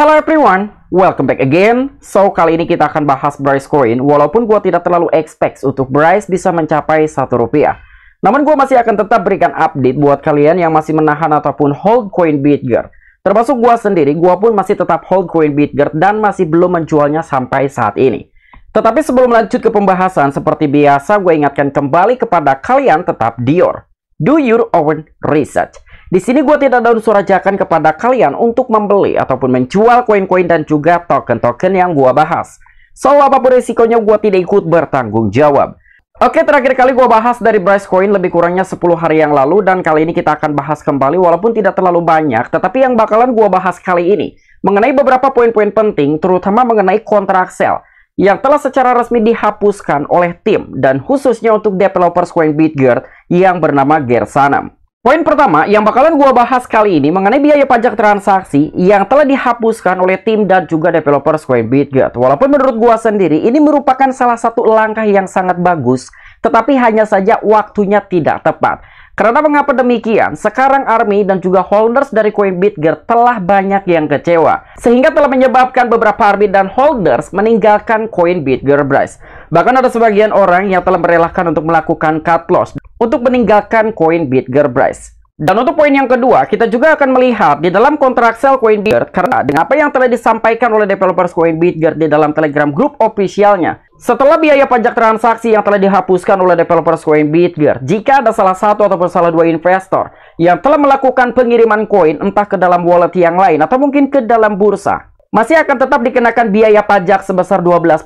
Hello everyone, welcome back again. So, kali ini kita akan bahas Bryce Coin, walaupun gue tidak terlalu expect untuk Bryce bisa mencapai satu rupiah. Namun gue masih akan tetap berikan update buat kalian yang masih menahan ataupun hold coin Bitger. Termasuk gue sendiri, gue pun masih tetap hold coin Bitger dan masih belum menjualnya sampai saat ini. Tetapi sebelum lanjut ke pembahasan, seperti biasa gue ingatkan kembali kepada kalian tetap Dior. Do your own research. Di sini gue tidak daun surajakan kepada kalian untuk membeli ataupun menjual koin-koin dan juga token-token yang gue bahas. So, apapun resikonya gue tidak ikut bertanggung jawab. Oke, terakhir kali gue bahas dari Bryce Coin lebih kurangnya 10 hari yang lalu dan kali ini kita akan bahas kembali walaupun tidak terlalu banyak, tetapi yang bakalan gue bahas kali ini mengenai beberapa poin-poin penting terutama mengenai kontrak sel yang telah secara resmi dihapuskan oleh tim dan khususnya untuk developer Coin Bitgert yang bernama Gersanam. Poin pertama yang bakalan gua bahas kali ini mengenai biaya pajak transaksi yang telah dihapuskan oleh tim dan juga developer Square Bitget. Walaupun menurut gua sendiri ini merupakan salah satu langkah yang sangat bagus, tetapi hanya saja waktunya tidak tepat. Karena mengapa demikian? Sekarang ARMY dan juga holders dari CoinBitGer telah banyak yang kecewa. Sehingga telah menyebabkan beberapa ARMY dan holders meninggalkan CoinBitGer Bryce. Bahkan ada sebagian orang yang telah merelakan untuk melakukan cut loss untuk meninggalkan koin Bitger Price. Dan untuk poin yang kedua, kita juga akan melihat di dalam kontrak sell CoinBitGuard karena dengan apa yang telah disampaikan oleh developers CoinBitGuard di dalam Telegram grup ofisialnya, setelah biaya pajak transaksi yang telah dihapuskan oleh developers CoinBitGuard, jika ada salah satu ataupun salah dua investor yang telah melakukan pengiriman koin entah ke dalam wallet yang lain atau mungkin ke dalam bursa, masih akan tetap dikenakan biaya pajak sebesar 12%.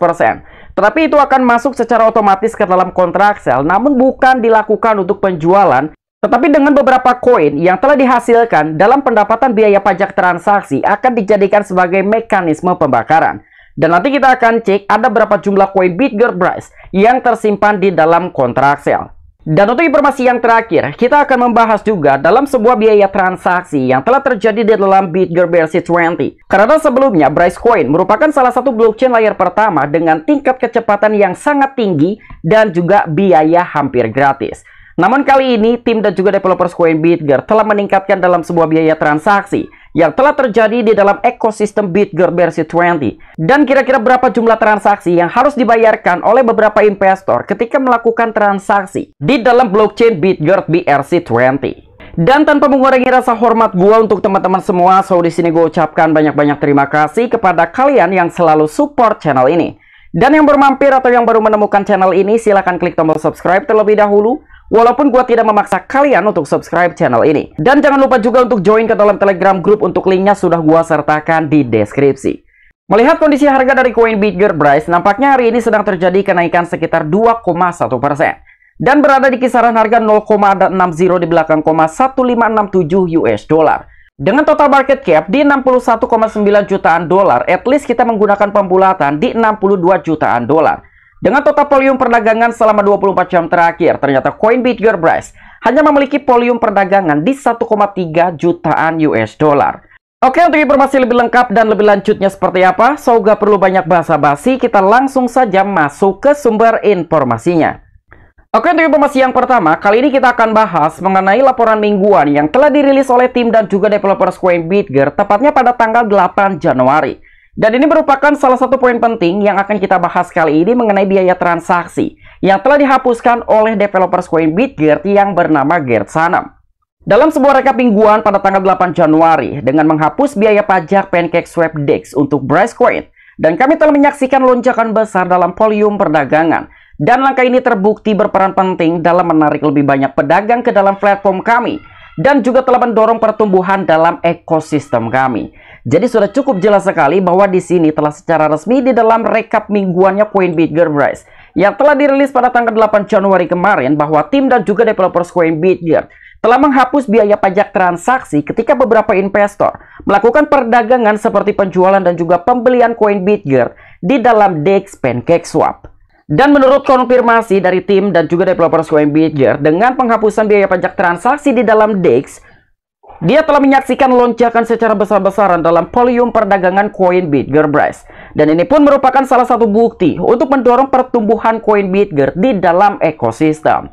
Tetapi itu akan masuk secara otomatis ke dalam kontrak sel, namun bukan dilakukan untuk penjualan, tetapi dengan beberapa koin yang telah dihasilkan dalam pendapatan biaya pajak transaksi akan dijadikan sebagai mekanisme pembakaran. Dan nanti kita akan cek ada berapa jumlah koin Bitger Price yang tersimpan di dalam kontrak sel. Dan untuk informasi yang terakhir, kita akan membahas juga dalam sebuah biaya transaksi yang telah terjadi di dalam Bitger brc 20 Karena sebelumnya, Bryce Coin merupakan salah satu blockchain layar pertama dengan tingkat kecepatan yang sangat tinggi dan juga biaya hampir gratis. Namun kali ini, tim dan juga developer Bitger telah meningkatkan dalam sebuah biaya transaksi yang telah terjadi di dalam ekosistem Bitger brc 20 dan kira-kira berapa jumlah transaksi yang harus dibayarkan oleh beberapa investor ketika melakukan transaksi di dalam blockchain Bitgert BRC20. Dan tanpa mengurangi rasa hormat gua untuk teman-teman semua, so di sini gua ucapkan banyak-banyak terima kasih kepada kalian yang selalu support channel ini. Dan yang bermampir atau yang baru menemukan channel ini, silahkan klik tombol subscribe terlebih dahulu walaupun gue tidak memaksa kalian untuk subscribe channel ini. Dan jangan lupa juga untuk join ke dalam telegram grup untuk linknya sudah gue sertakan di deskripsi. Melihat kondisi harga dari koin Bigger Price, nampaknya hari ini sedang terjadi kenaikan sekitar 2,1%. Dan berada di kisaran harga 0,60 di belakang 0,1567 US dollar. Dengan total market cap di 61,9 jutaan dolar, at least kita menggunakan pembulatan di 62 jutaan dolar. Dengan total volume perdagangan selama 24 jam terakhir, ternyata Coinbase Gearbrice hanya memiliki volume perdagangan di 1,3 jutaan US dollar. Oke, untuk informasi lebih lengkap dan lebih lanjutnya seperti apa, soga perlu banyak bahasa basi kita langsung saja masuk ke sumber informasinya. Oke, untuk informasi yang pertama, kali ini kita akan bahas mengenai laporan mingguan yang telah dirilis oleh tim dan juga developer Coinbase, tepatnya pada tanggal 8 Januari. Dan ini merupakan salah satu poin penting yang akan kita bahas kali ini mengenai biaya transaksi yang telah dihapuskan oleh developer Coinbit Bitgert yang bernama Gert Sanam. Dalam sebuah rekap mingguan pada tanggal 8 Januari dengan menghapus biaya pajak Pancake Swap DEX untuk Brace Coin dan kami telah menyaksikan lonjakan besar dalam volume perdagangan dan langkah ini terbukti berperan penting dalam menarik lebih banyak pedagang ke dalam platform kami dan juga telah mendorong pertumbuhan dalam ekosistem kami. Jadi sudah cukup jelas sekali bahwa di sini telah secara resmi di dalam rekap mingguannya Coinbit Girlbrise yang telah dirilis pada tanggal 8 Januari kemarin bahwa tim dan juga developer Coinbit Girl telah menghapus biaya pajak transaksi ketika beberapa investor melakukan perdagangan seperti penjualan dan juga pembelian Coinbit Girl di dalam DEX Pancake Swap. Dan menurut konfirmasi dari tim dan juga developer Square dengan penghapusan biaya pajak transaksi di dalam DEX, dia telah menyaksikan lonjakan secara besar-besaran dalam volume perdagangan koin Bitger Price. Dan ini pun merupakan salah satu bukti untuk mendorong pertumbuhan koin Bitger di dalam ekosistem.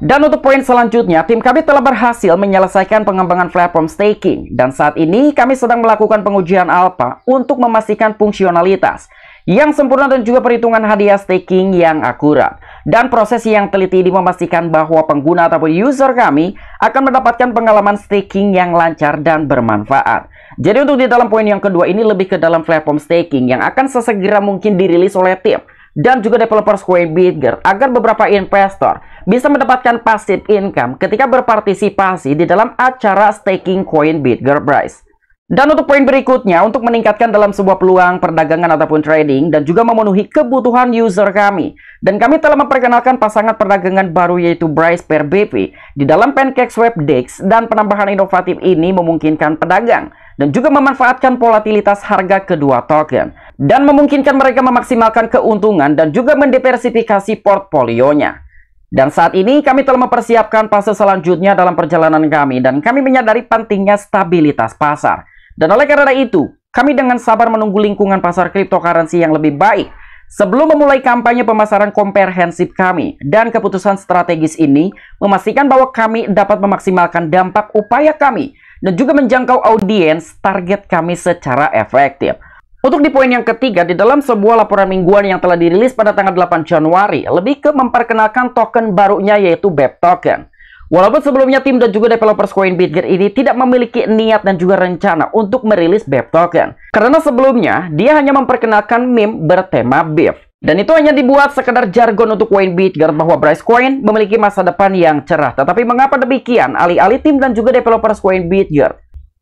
Dan untuk poin selanjutnya, tim kami telah berhasil menyelesaikan pengembangan platform staking. Dan saat ini kami sedang melakukan pengujian alpha untuk memastikan fungsionalitas yang sempurna dan juga perhitungan hadiah staking yang akurat. Dan proses yang teliti ini memastikan bahwa pengguna ataupun user kami akan mendapatkan pengalaman staking yang lancar dan bermanfaat. Jadi untuk di dalam poin yang kedua ini lebih ke dalam platform staking yang akan sesegera mungkin dirilis oleh tim dan juga developer Square agar beberapa investor bisa mendapatkan passive income ketika berpartisipasi di dalam acara staking coin Bitger Price. Dan untuk poin berikutnya, untuk meningkatkan dalam sebuah peluang perdagangan ataupun trading dan juga memenuhi kebutuhan user kami. Dan kami telah memperkenalkan pasangan perdagangan baru yaitu Bryce per BP di dalam Pancake Swap dex. dan penambahan inovatif ini memungkinkan pedagang dan juga memanfaatkan volatilitas harga kedua token dan memungkinkan mereka memaksimalkan keuntungan dan juga mendiversifikasi portfolionya. Dan saat ini kami telah mempersiapkan fase selanjutnya dalam perjalanan kami dan kami menyadari pentingnya stabilitas pasar. Dan oleh karena itu, kami dengan sabar menunggu lingkungan pasar cryptocurrency yang lebih baik Sebelum memulai kampanye pemasaran komprehensif kami dan keputusan strategis ini, memastikan bahwa kami dapat memaksimalkan dampak upaya kami dan juga menjangkau audiens target kami secara efektif. Untuk di poin yang ketiga, di dalam sebuah laporan mingguan yang telah dirilis pada tanggal 8 Januari, lebih ke memperkenalkan token barunya yaitu BEP Token. Walaupun sebelumnya tim dan juga developer Square Bitget ini tidak memiliki niat dan juga rencana untuk merilis BEP token. Karena sebelumnya, dia hanya memperkenalkan meme bertema BEP. Dan itu hanya dibuat sekedar jargon untuk Coin Bitget bahwa Bryce Coin memiliki masa depan yang cerah. Tetapi mengapa demikian? Alih-alih tim dan juga developer Square Bitget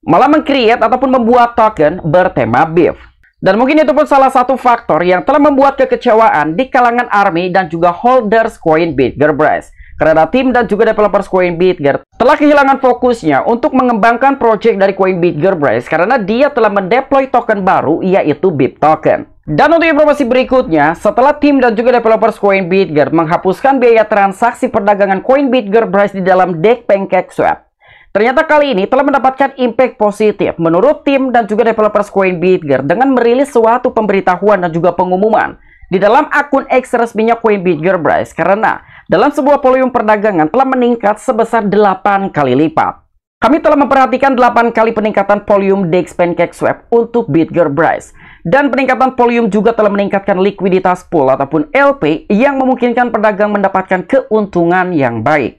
malah meng ataupun membuat token bertema BEP. Dan mungkin itu pun salah satu faktor yang telah membuat kekecewaan di kalangan ARMY dan juga holders Square Bitget Bryce karena tim dan juga developer developers Coinbitger telah kehilangan fokusnya untuk mengembangkan proyek dari Coinbitger Brace karena dia telah mendeploy token baru yaitu BIP token. Dan untuk informasi berikutnya, setelah tim dan juga developer developers CoinBitger menghapuskan biaya transaksi perdagangan CoinBitger Brace di dalam deck Pancake swap, ternyata kali ini telah mendapatkan impact positif menurut tim dan juga developer developers CoinBitger dengan merilis suatu pemberitahuan dan juga pengumuman di dalam akun X resminya CoinBitger Brace karena dalam sebuah volume perdagangan telah meningkat sebesar 8 kali lipat. Kami telah memperhatikan 8 kali peningkatan volume DEX Pancake Swap untuk Bitger Price. Dan peningkatan volume juga telah meningkatkan likuiditas pool ataupun LP yang memungkinkan pedagang mendapatkan keuntungan yang baik.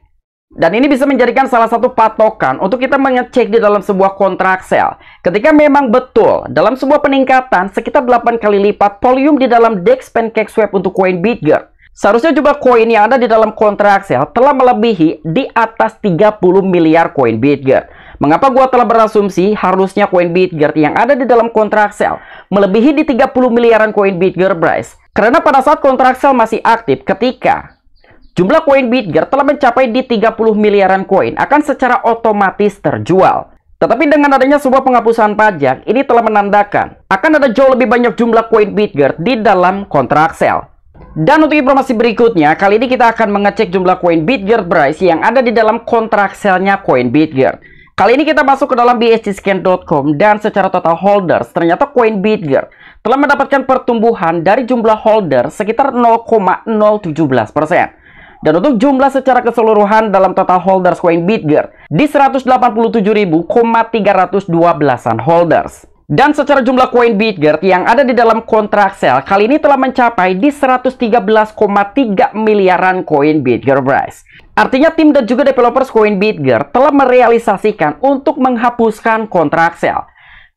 Dan ini bisa menjadikan salah satu patokan untuk kita mengecek di dalam sebuah kontrak sel. Ketika memang betul dalam sebuah peningkatan sekitar 8 kali lipat volume di dalam DEX Pancake Swap untuk coin Bitger, Seharusnya jumlah koin yang ada di dalam kontrak sel telah melebihi di atas 30 miliar koin Bitget. Mengapa gua telah berasumsi harusnya koin Bitget yang ada di dalam kontrak sel melebihi di 30 miliaran koin Bitget price? Karena pada saat kontrak sel masih aktif ketika jumlah koin Bitget telah mencapai di 30 miliaran koin akan secara otomatis terjual. Tetapi dengan adanya sebuah penghapusan pajak, ini telah menandakan akan ada jauh lebih banyak jumlah koin Bitget di dalam kontrak sel. Dan untuk informasi berikutnya, kali ini kita akan mengecek jumlah koin Bitgert price yang ada di dalam kontrak selnya koin Bitgert. Kali ini kita masuk ke dalam bscscan.com dan secara total holders ternyata koin Bitgert telah mendapatkan pertumbuhan dari jumlah holder sekitar 0,017%. Dan untuk jumlah secara keseluruhan dalam total holders koin Bitgert di 187.312-an holders. Dan secara jumlah koin Bitgert yang ada di dalam kontrak sel kali ini telah mencapai di 113,3 miliaran koin Bitgert Price. Artinya tim dan juga developers koin Bitgert telah merealisasikan untuk menghapuskan kontrak sel.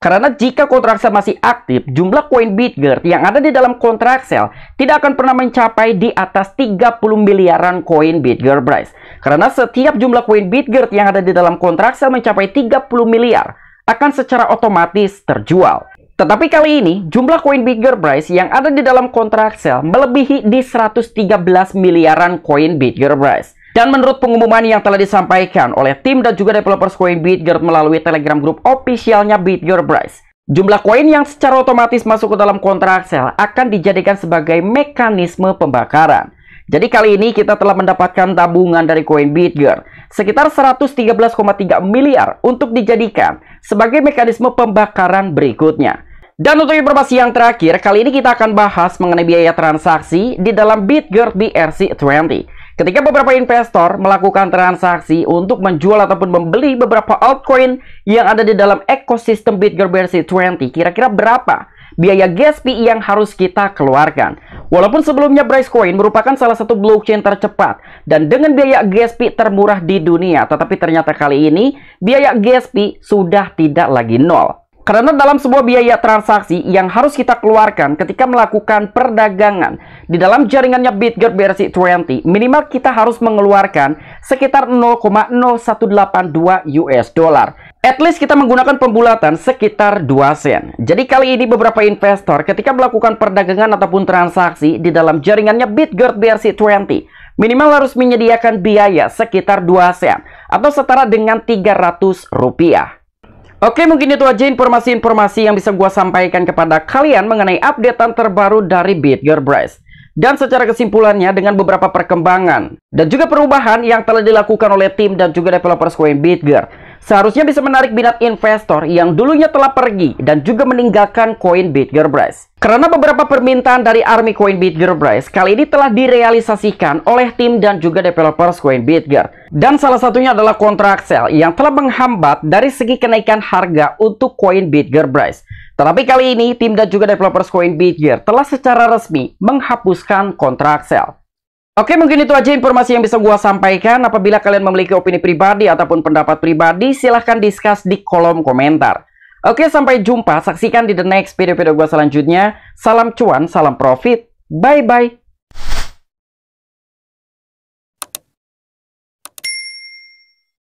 Karena jika kontrak sel masih aktif, jumlah koin Bitgert yang ada di dalam kontrak sel tidak akan pernah mencapai di atas 30 miliaran koin Bitgert Price. Karena setiap jumlah koin Bitgert yang ada di dalam kontrak sel mencapai 30 miliar, akan secara otomatis terjual. Tetapi kali ini, jumlah koin Bitger Price yang ada di dalam kontrak sel melebihi di 113 miliaran koin Bitger Price. Dan menurut pengumuman yang telah disampaikan oleh tim dan juga developer koin Bitger melalui telegram grup officialnya Bitger Price, jumlah koin yang secara otomatis masuk ke dalam kontrak sel akan dijadikan sebagai mekanisme pembakaran. Jadi kali ini kita telah mendapatkan tabungan dari koin Bitger sekitar 113,3 miliar untuk dijadikan sebagai mekanisme pembakaran berikutnya. Dan untuk informasi yang terakhir, kali ini kita akan bahas mengenai biaya transaksi di dalam BitGert BRC20. Ketika beberapa investor melakukan transaksi untuk menjual ataupun membeli beberapa altcoin yang ada di dalam ekosistem BitGert BRC20, kira-kira berapa biaya gas fee yang harus kita keluarkan. Walaupun sebelumnya Bryce Coin merupakan salah satu blockchain tercepat dan dengan biaya gas fee termurah di dunia, tetapi ternyata kali ini biaya gas fee sudah tidak lagi nol. Karena dalam sebuah biaya transaksi yang harus kita keluarkan ketika melakukan perdagangan di dalam jaringannya Bitget BRC20, minimal kita harus mengeluarkan sekitar 0,0182 US dollar. At least kita menggunakan pembulatan sekitar 2 sen. Jadi kali ini beberapa investor ketika melakukan perdagangan ataupun transaksi di dalam jaringannya BitGuard BRC20 minimal harus menyediakan biaya sekitar 2 sen atau setara dengan 300 rupiah. Oke mungkin itu aja informasi-informasi yang bisa gue sampaikan kepada kalian mengenai updatean terbaru dari BitGuard Brace dan secara kesimpulannya dengan beberapa perkembangan dan juga perubahan yang telah dilakukan oleh tim dan juga developer Square Coinbitger seharusnya bisa menarik minat investor yang dulunya telah pergi dan juga meninggalkan koin Bitgerbrice. Karena beberapa permintaan dari Army Coin koin Price kali ini telah direalisasikan oleh tim dan juga developer Coin Bitger. Dan salah satunya adalah kontrak sell yang telah menghambat dari segi kenaikan harga untuk Coin koin Price. Tetapi kali ini tim dan juga developer Coin Bitger telah secara resmi menghapuskan kontrak sell. Oke mungkin itu aja informasi yang bisa gue sampaikan Apabila kalian memiliki opini pribadi ataupun pendapat pribadi Silahkan discuss di kolom komentar Oke sampai jumpa Saksikan di the next video-video gue selanjutnya Salam cuan, salam profit Bye-bye